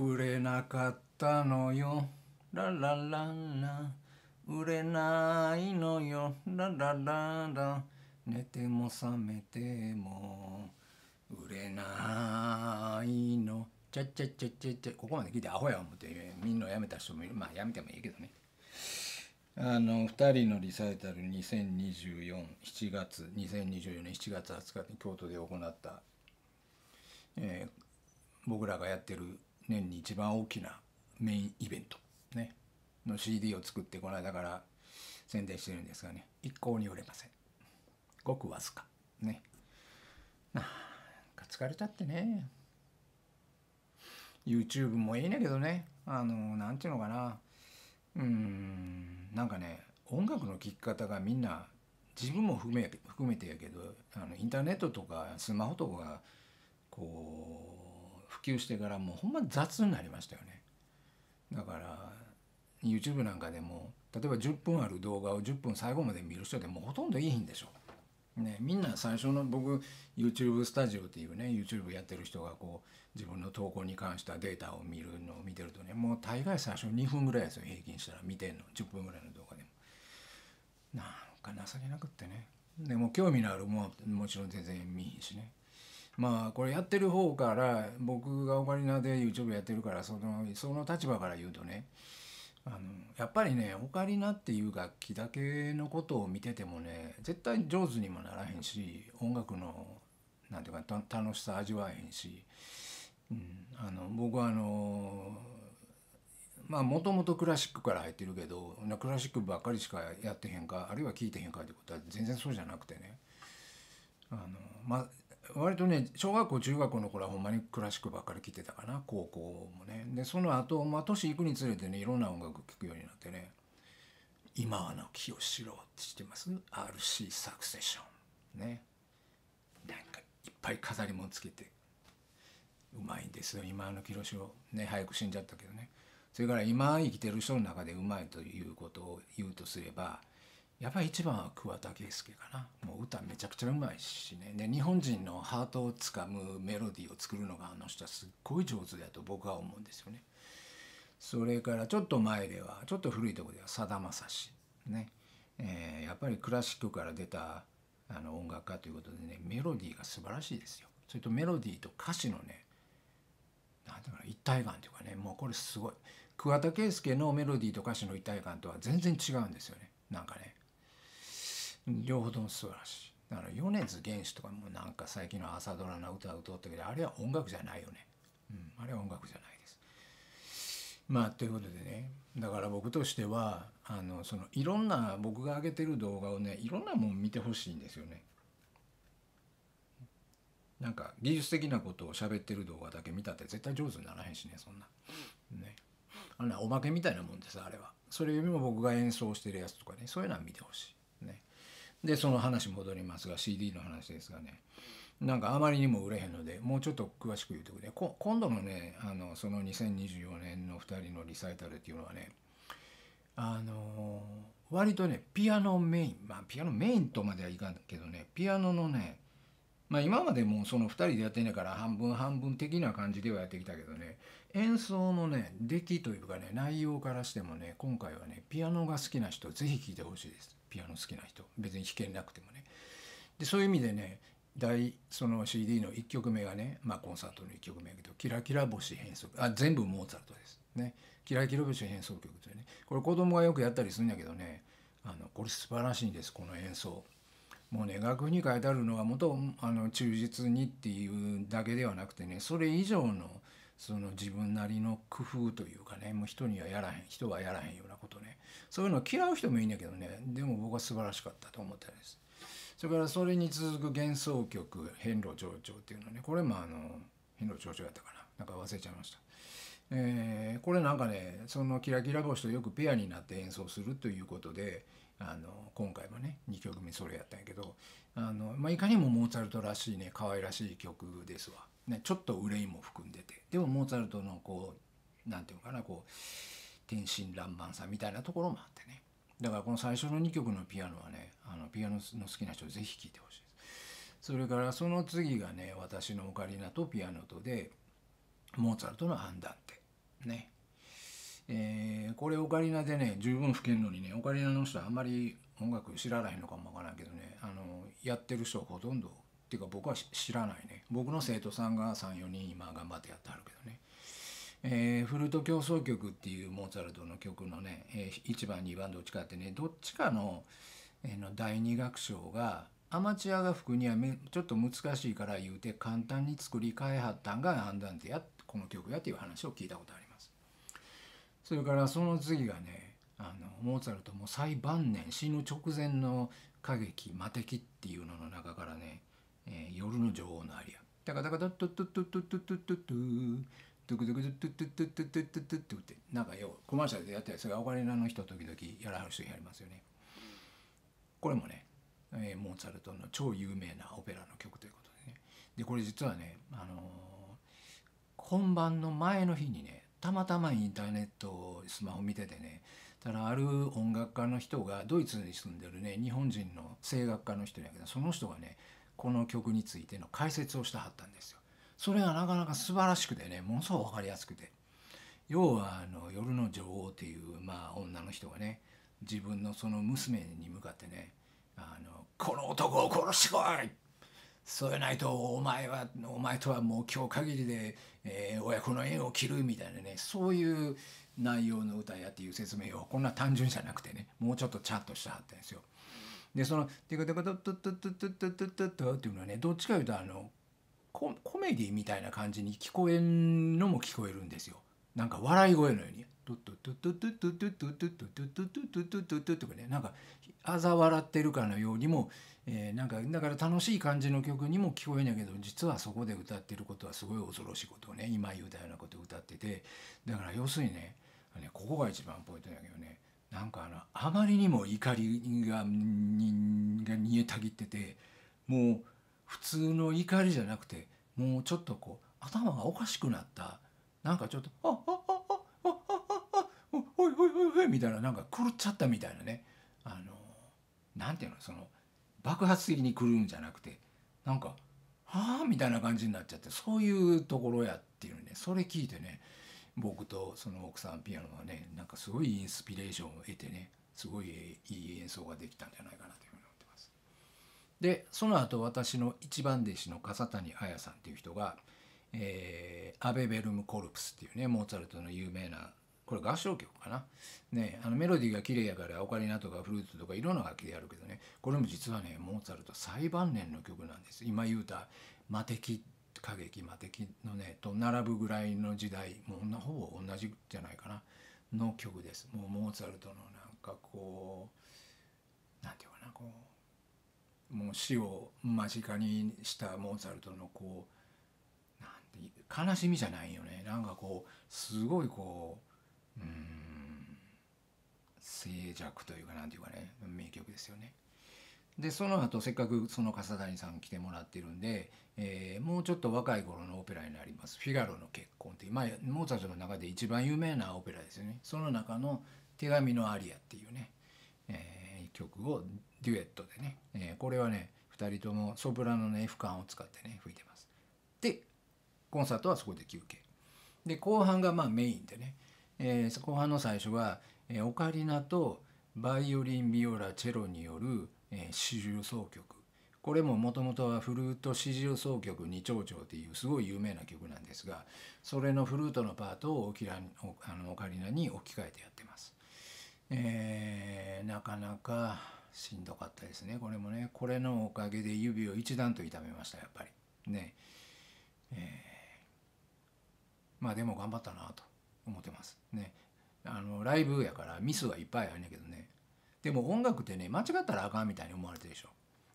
触れなかったのよララララ売れないのよララララ寝ても覚めても売れないのちゃちゃちゃちゃちゃここまで聞いてアホや思ってみんなやめた人もいるまあやめてもいいけどねあの2人のリサイタル20247月2024年7月20日に京都で行った、えー、僕らがやってる年に一番大きなメインイベント、ね、の CD を作ってこの間から宣伝してるんですがね一向に売れませんごくわずかねなんか疲れちゃってね YouTube もいいんだけどねあの何てゅうのかなうんなんかね音楽の聴き方がみんな自分も含め含めてやけどあのインターネットとかスマホとかがこ普及してからもうほんま雑になりましたよねだから YouTube なんかでも例えば10分ある動画を10分最後まで見る人でもほとんどいいんでしょね、みんな最初の僕 YouTube スタジオっていうね YouTube やってる人がこう自分の投稿に関したデータを見るのを見てるとねもう大概最初2分ぐらいですよ平均したら見てんの10分ぐらいの動画でもなんか情けなくってねでも興味のあるもんもちろん全然見ひんしねまあこれやってる方から僕がオカリナで YouTube やってるからそのその立場から言うとねあのやっぱりねオカリナっていう楽器だけのことを見ててもね絶対上手にもならへんし音楽のなんていうか楽しさ味わえへんし、うん、あの僕はあのまあもともとクラシックから入ってるけどクラシックばっかりしかやってへんかあるいは聴いてへんかってことは全然そうじゃなくてねあの、まあ、割とね小学校中学校の頃はほんまにクラシックばっかり聴いてたかな高校もねでその後、まあ年行くにつれてねいろんな音楽聴くようになってね今はの清志郎って知ってます ?RC サクセションねなんかいっぱい飾り物つけてうまいんですよ今の清志郎ね早く死んじゃったけどねそれから今生きてる人の中でうまいということを言うとすればやっぱり一番は桑田佳祐かなもう歌めちゃくちゃうまいしねで日本人のハートをつかむメロディーを作るのがあの人はすっごい上手だと僕は思うんですよねそれからちょっと前ではちょっと古いとこではさだまさしね、えー、やっぱりクラシックから出たあの音楽家ということでねメロディーが素晴らしいですよそれとメロディーと歌詞のねなんだろう一体感というかねもうこれすごい桑田佳祐のメロディーと歌詞の一体感とは全然違うんですよねなんかね両方とも素晴らしいだから米津玄師とかもなんか最近の朝ドラの歌を歌ったけどあれは音楽じゃないよね、うん、あれは音楽じゃないですまあということでねだから僕としてはあのそのいろんな僕が上げてる動画をねいろんなもん見てほしいんですよねなんか技術的なことを喋ってる動画だけ見たって絶対上手にならへんしねそんなねあんなおまけみたいなもんですあれはそれよりも僕が演奏してるやつとかねそういうのは見てほしいでその話戻りますが CD の話ですがねなんかあまりにも売れへんのでもうちょっと詳しく言うとくれ今度のねあのその2024年の2人のリサイタルっていうのはねあのー、割とねピアノメインまあピアノメインとまではいかんけどねピアノのねまあ今までもその2人でやってんねから半分半分的な感じではやってきたけどね演奏のね出来というかね内容からしてもね今回はねピアノが好きな人ぜひ聴いてほしいです。ピアノ好きな人別に弾けなくてもね。でそういう意味でね大その CD の1曲目がね、まあ、コンサートの1曲目やけど「キラキラ星変奏あ全部モーツァルトです。ね「キラキラ星変奏曲」というねこれ子供がよくやったりするんやけどねあのこれ素晴らしいんですこの演奏。もうね楽譜に書いてあるのはもとあの忠実にっていうだけではなくてねそれ以上のその自分なりの工夫というかねもう人にはやらへん人はやらへんよそういうの嫌う人もいいんだけどねでも僕は素晴らしかったと思ってるんですそれからそれに続く幻想曲「遍路上長」っていうのねこれもあの遍路上長やったかななんか忘れちゃいましたえー、これなんかねそのキラキラ星とよくペアになって演奏するということであの今回もね2曲目それやったんやけどあの、まあ、いかにもモーツァルトらしいね可愛らしい曲ですわ、ね、ちょっと憂いも含んでてでもモーツァルトのこう何て言うのかなこう天真爛漫さみたいなところもあってねだからこの最初の2曲のピアノはねあのピアノの好きな人ぜひ聴いてほしいですそれからその次がね私のオカリナとピアノとでモーツァルトの判断ってねえー、これオカリナでね十分吹けるのにねオカリナの人はあんまり音楽知らないのかもわからんけどねあのやってる人ほとんどっていうか僕は知らないね僕の生徒さんが34人今頑張ってやってはるけどねえー、フルート協奏曲っていうモーツァルトの曲のね、えー、1番2番どっちかってねどっちかの,、えー、の第2楽章がアマチュアが吹くにはちょっと難しいから言うて簡単に作り変えはったんが判断でやこの曲やっていう話を聞いたことあります。それからその次がねあのモーツァルトも最晩年死ぬ直前の歌劇「魔敵」っていうのの中からね「えー、夜の女王のアリア」「ドゥクドゥクドゥクドゥクドゥクドゥクドゥクドゥってなんかようコマーシャルでやったそれオカリナの人時々やらはる人やりますよねこれもね、えモーツァルトの超有名なオペラの曲ということでねでこれ実はね、あの本番の前の日にねたまたまインターネットをスマホ見ててねただある音楽家の人がドイツに住んでるね日本人の声楽家の人やけどその人がねこの曲についての解説をしたはったんですよ。それがなかなか素晴らしくてねものすごく分かりやすくて要はあの夜の女王っていう、まあ、女の人がね自分のその娘に向かってねあの「この男を殺してこい!」そうやないとお前はお前とはもう今日限りで、えー、親子の縁を切るみたいなねそういう内容の歌やっていう説明をこんな単純じゃなくてねもうちょっとちゃんとしたはったんですよ。でその「テカテカトットットットットットットット」っていうのはねどっちかいうとあのコメディみたいな感じに聞こえんのも聞こえるんですよなんか笑い声のように「トトトトトトトトトトトトトトトトとかねなんかざ笑ってるかのようにも、えー、なんかだから楽しい感じの曲にも聞こえんやけど実はそこで歌ってることはすごい恐ろしいことをね今言うたようなことを歌っててだから要するにねここが一番ポイントだけどねなんかあのあまりにも怒りがにが煮えたぎっててもう。普通の怒りじゃなくてもうちょっとこう頭がおかしくなったなんかちょっと「あっあっあっあっあっあっおいおいおいおい」みたいななんか狂っちゃったみたいなねあのなんていうのその爆発的に狂うんじゃなくてなんか「はあ」みたいな感じになっちゃってそういうところやっていうねそれ聞いてね僕とその奥さんピアノはねなんかすごいインスピレーションを得てねすごいいい演奏ができたんじゃないかなというでその後私の一番弟子の笠谷綾さんっていう人が「えー、アベベルム・コルプス」っていうねモーツァルトの有名なこれ合唱曲かな、ね、あのメロディーが綺麗やからオカリナとかフルートとかいろんな楽器でやるけどねこれも実はねモーツァルト最晩年の曲なんです今言うた「魔敵」歌劇「魔敵」のねと並ぶぐらいの時代もうほぼ同じじゃないかなの曲ですもうモーツァルトのなんかこう何て言うかなこうもう死を間近にしたモーツァルトのこうなんて悲しみじゃないよねなんかこうすごいこううん静寂というかなんていうかね名曲ですよね。でその後せっかくその笠谷さん来てもらってるんで、えー、もうちょっと若い頃のオペラになります「フィガロの結婚」っていう、まあ、モーツァルトの中で一番有名なオペラですよねその中の「手紙のアリア」っていうね、えー、曲をデュエットでね、えー、これはね2人ともソプラノの F 感を使ってね吹いてますでコンサートはそこで休憩で後半がまあメインでね、えー、後半の最初は、えー、オカリナとバイオリンビオラチェロによる、え四重奏曲これももともとはフルート四重奏曲二丁調っていうすごい有名な曲なんですがそれのフルートのパートをオキラあのオカリナに置き換えてやってます。えー、なかなかしんどかったですねこれもねこれのおかげで指を一段と痛めましたやっぱりねえー、まあでも頑張ったなと思ってますねあのライブやからミスはいっぱいあるんやけどねでも音楽ってね間違ったらあかんみたいに思われてるでしょ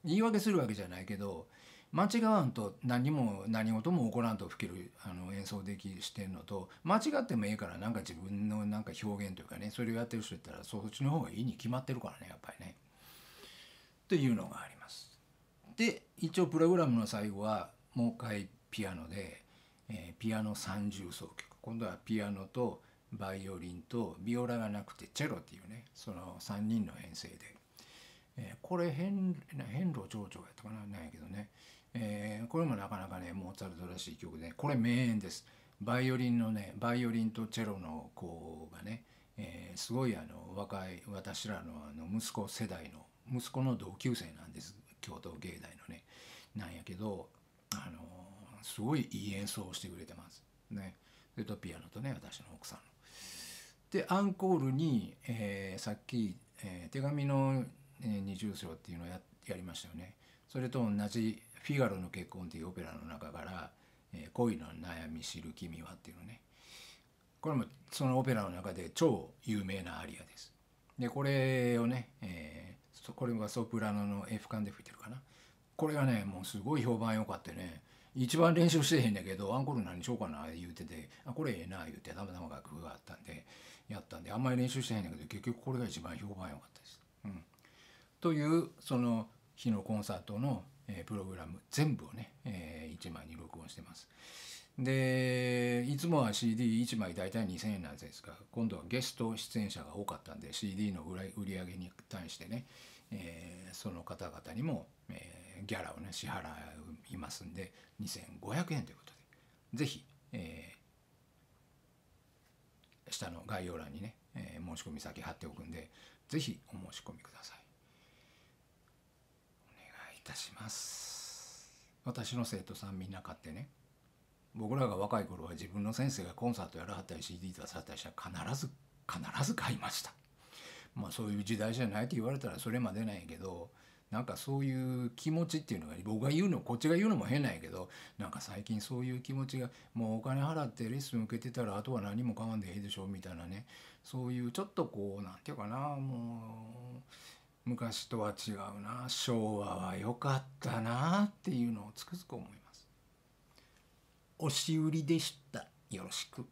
言い訳するわけじゃないけど間違わんと何も何事も起こらんと吹けるあの演奏できしてんのと間違ってもええからなんか自分のなんか表現というかねそれをやってる人やったらそっちの方がいいに決まってるからねやっぱりね。というのがあります。で一応プログラムの最後はもう一回ピアノで、えー、ピアノ三重奏曲今度はピアノとバイオリンとビオラがなくてチェロっていうねその3人の編成で、えー、これ変変路長長やったかななんやけどね、えー、これもなかなかねモーツァルトらしい曲で、これ名演です。バイオリンのねバイオリンとチェロの子がね、えー、すごいあの若い私らのあの息子世代の息子の同級生なんです京都芸大のねなんやけど、あのすごいいい演奏をしてくれてます。ね、それとピアノとね私の奥さんの。でアンコールに、えー、さっき、えー、手紙の二重奏っていうのをややりましたよね。それと同じ「フィガロの結婚」っていうオペラの中から「えー、恋の悩み知る君は」っていうのねこれもそのオペラの中で超有名なアリアです。でこれをね、えーこれはソプラノの F 管で吹いてるかなこれがねもうすごい評判良かったね一番練習してへんんけどアンコール何しようかな言うててあこれええな言うてたまたま楽譜があったんでやったんであんまり練習してへんんけど結局これが一番評判良かったです。うん、というその日のコンサートの、えー、プログラム全部をね、えー、1枚に録音してます。でいつもは CD1 枚大体2,000円なんですが今度はゲスト出演者が多かったんで CD の売り上げに対してねえー、その方々にも、えー、ギャラをね支払いますんで2500円ということで是非、えー、下の概要欄にね、えー、申し込み先貼っておくんで是非お申し込みくださいお願いいたします私の生徒さんみんな買ってね僕らが若い頃は自分の先生がコンサートやらはったり CD 出さはったりしたら必ず必ず買いましたまあ、そういう時代じゃないって言われたらそれまでなんやけどなんかそういう気持ちっていうのが僕が言うのこっちが言うのも変なんやけどなんか最近そういう気持ちがもうお金払ってレッスン受けてたらあとは何も変わんでええでしょみたいなねそういうちょっとこうなんていうかなもう昔とは違うな昭和は良かったなっていうのをつくづく思います。押し売りでしたよろしく